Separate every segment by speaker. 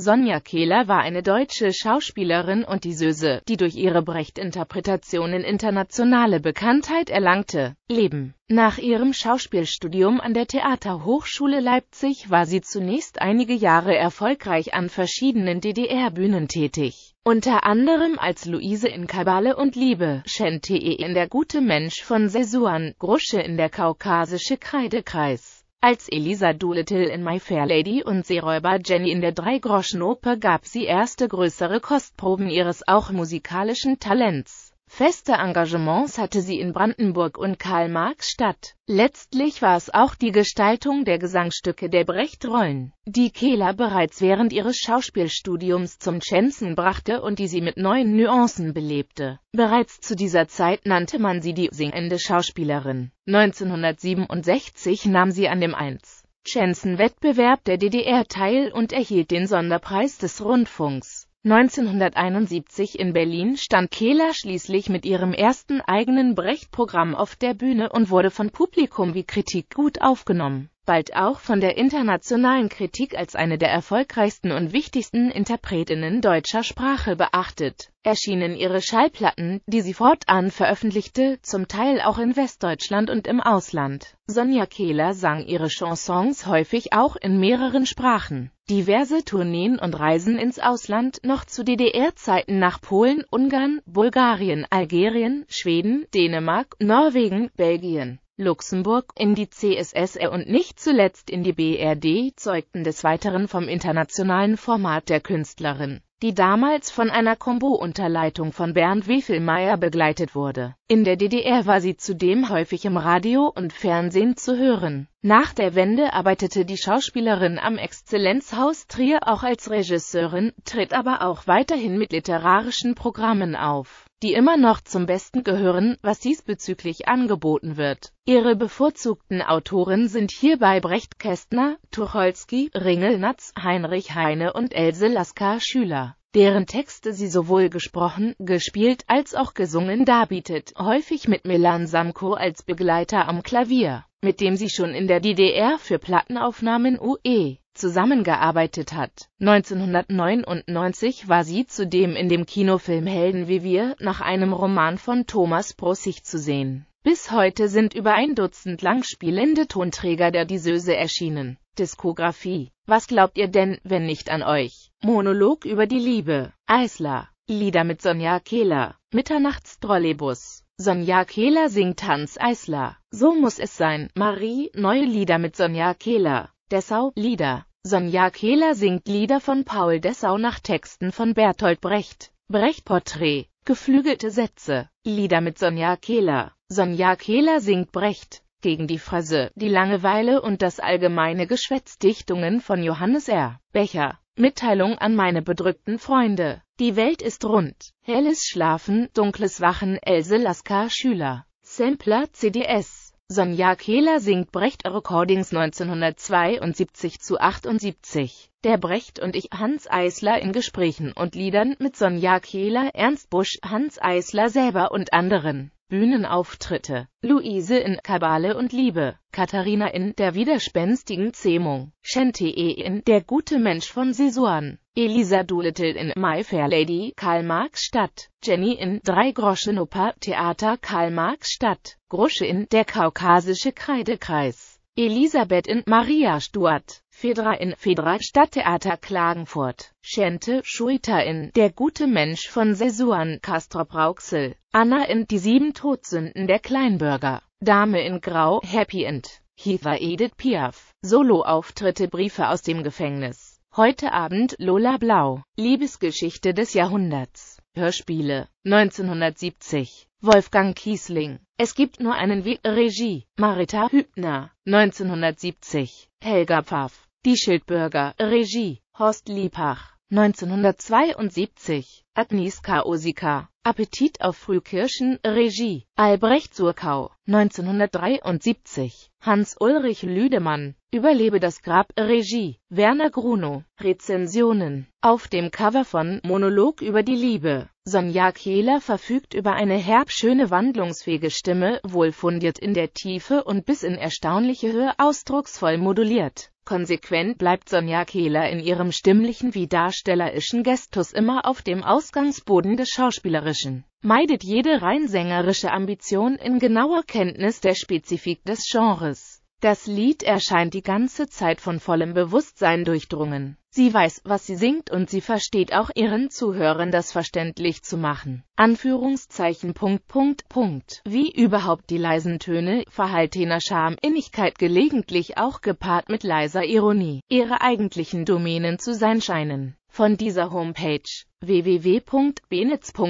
Speaker 1: Sonja Kehler war eine deutsche Schauspielerin und die Söse, die durch ihre Brecht-Interpretationen internationale Bekanntheit erlangte. Leben Nach ihrem Schauspielstudium an der Theaterhochschule Leipzig war sie zunächst einige Jahre erfolgreich an verschiedenen DDR-Bühnen tätig. Unter anderem als Luise in Kabale und Liebe, Shentee in Der gute Mensch von Sesuan, Grusche in der kaukasische Kreidekreis. Als Elisa Doolittle in My Fair Lady und Seeräuber Jenny in der Dreigroschenoper gab sie erste größere Kostproben ihres auch musikalischen Talents. Feste Engagements hatte sie in Brandenburg und Karl Marx statt. Letztlich war es auch die Gestaltung der Gesangstücke der Brecht-Rollen, die Kehler bereits während ihres Schauspielstudiums zum Schänzen brachte und die sie mit neuen Nuancen belebte. Bereits zu dieser Zeit nannte man sie die singende Schauspielerin. 1967 nahm sie an dem 1. Schänzen-Wettbewerb der DDR teil und erhielt den Sonderpreis des Rundfunks. 1971 in Berlin stand Kehler schließlich mit ihrem ersten eigenen Brecht-Programm auf der Bühne und wurde von Publikum wie Kritik gut aufgenommen bald auch von der internationalen Kritik als eine der erfolgreichsten und wichtigsten Interpretinnen deutscher Sprache beachtet, erschienen ihre Schallplatten, die sie fortan veröffentlichte, zum Teil auch in Westdeutschland und im Ausland. Sonja Kehler sang ihre Chansons häufig auch in mehreren Sprachen. Diverse Tourneen und Reisen ins Ausland, noch zu DDR-Zeiten nach Polen, Ungarn, Bulgarien, Algerien, Schweden, Dänemark, Norwegen, Belgien. Luxemburg, in die CSSR und nicht zuletzt in die BRD zeugten des Weiteren vom internationalen Format der Künstlerin die damals von einer Combo unterleitung von Bernd Wefelmeier begleitet wurde. In der DDR war sie zudem häufig im Radio und Fernsehen zu hören. Nach der Wende arbeitete die Schauspielerin am Exzellenzhaus Trier auch als Regisseurin, tritt aber auch weiterhin mit literarischen Programmen auf die immer noch zum Besten gehören, was diesbezüglich angeboten wird. Ihre bevorzugten Autoren sind hierbei Brecht Kästner, Tucholsky, Ringelnatz, Heinrich Heine und Else Lasker Schüler deren Texte sie sowohl gesprochen, gespielt als auch gesungen darbietet, häufig mit Milan Samko als Begleiter am Klavier mit dem sie schon in der DDR für Plattenaufnahmen UE zusammengearbeitet hat. 1999 war sie zudem in dem Kinofilm Helden wie wir nach einem Roman von Thomas Brussig zu sehen. Bis heute sind über ein Dutzend langspielende Tonträger der Disöse erschienen. Diskografie. Was glaubt ihr denn, wenn nicht an euch? Monolog über die Liebe. Eisler. Lieder mit Sonja Kehler. Mitternachtstrollebus. Sonja Kehler singt Hans Eisler. So muss es sein. Marie, neue Lieder mit Sonja Kehler. Dessau, Lieder. Sonja Kehler singt Lieder von Paul Dessau nach Texten von Bertolt Brecht. Brecht Porträt. Geflügelte Sätze. Lieder mit Sonja Kehler. Sonja Kehler singt Brecht. Gegen die Fresse, die Langeweile und das allgemeine Geschwätz Dichtungen von Johannes R. Becher. Mitteilung an meine bedrückten Freunde. Die Welt ist rund. Helles Schlafen, dunkles Wachen, Else Lasker Schüler. Sampler CDS. Sonja Kehler singt Brecht Recordings 1972 zu 78. Der Brecht und ich Hans Eisler in Gesprächen und Liedern mit Sonja Kehler, Ernst Busch, Hans Eisler selber und anderen. Bühnenauftritte, Luise in Kabale und Liebe, Katharina in Der widerspenstigen Zähmung, Shantee in Der gute Mensch von Sesuan, Elisa Doolittle in My Fair Lady, Karl-Marx-Stadt, Jenny in Drei Groschen Oper Theater Karl-Marx-Stadt, Grusche in Der kaukasische Kreidekreis, Elisabeth in Maria Stuart. Fedra in Fedra Stadttheater Klagenfurt, Schente Schuita in Der gute Mensch von Sesuan Castrop Rauxel, Anna in Die sieben Todsünden der Kleinbürger, Dame in Grau Happy End, Hiva Edith Piaf, Soloauftritte Briefe aus dem Gefängnis, heute Abend Lola Blau, Liebesgeschichte des Jahrhunderts, Hörspiele, 1970, Wolfgang Kiesling, Es gibt nur einen Weg, Regie, Marita Hübner, 1970, Helga Pfaff. Die Schildbürger, Regie, Horst Liebach, 1972, Agnieszka Osika, Appetit auf Frühkirschen, Regie, Albrecht Zurkau, 1973, Hans-Ulrich Lüdemann, Überlebe das Grab, Regie, Werner Grunow, Rezensionen, auf dem Cover von Monolog über die Liebe, Sonja Kehler verfügt über eine herbschöne wandlungsfähige Stimme, wohlfundiert in der Tiefe und bis in erstaunliche Höhe ausdrucksvoll moduliert. Konsequent bleibt Sonja Kehler in ihrem stimmlichen wie darstellerischen Gestus immer auf dem Ausgangsboden des Schauspielerischen, meidet jede rein sängerische Ambition in genauer Kenntnis der Spezifik des Genres. Das Lied erscheint die ganze Zeit von vollem Bewusstsein durchdrungen Sie weiß, was sie singt und sie versteht auch ihren Zuhörern das verständlich zu machen. Anführungszeichen Punkt Punkt Punkt. Wie überhaupt die leisen Töne, verhaltener Charme, Innigkeit gelegentlich auch gepaart mit leiser Ironie, ihre eigentlichen Domänen zu sein scheinen von dieser Homepage wwwbenitzde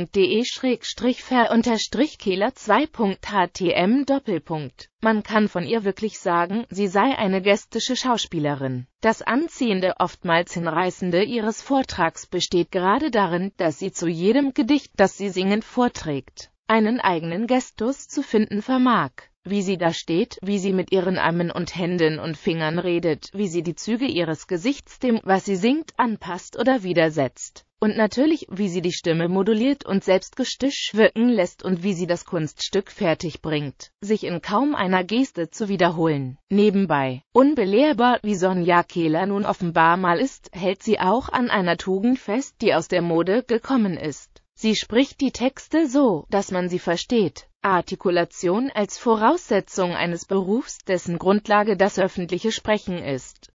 Speaker 1: ver kehler 2htm Man kann von ihr wirklich sagen, sie sei eine gestische Schauspielerin. Das Anziehende, oftmals Hinreißende ihres Vortrags besteht gerade darin, dass sie zu jedem Gedicht, das sie singend vorträgt, einen eigenen Gestus zu finden vermag wie sie da steht, wie sie mit ihren Armen und Händen und Fingern redet, wie sie die Züge ihres Gesichts dem, was sie singt, anpasst oder widersetzt. Und natürlich, wie sie die Stimme moduliert und selbst Gestisch wirken lässt und wie sie das Kunststück fertig bringt, sich in kaum einer Geste zu wiederholen. Nebenbei, unbelehrbar, wie Sonja Kehler nun offenbar mal ist, hält sie auch an einer Tugend fest, die aus der Mode gekommen ist. Sie spricht die Texte so, dass man sie versteht. Artikulation als Voraussetzung eines Berufs, dessen Grundlage das öffentliche Sprechen ist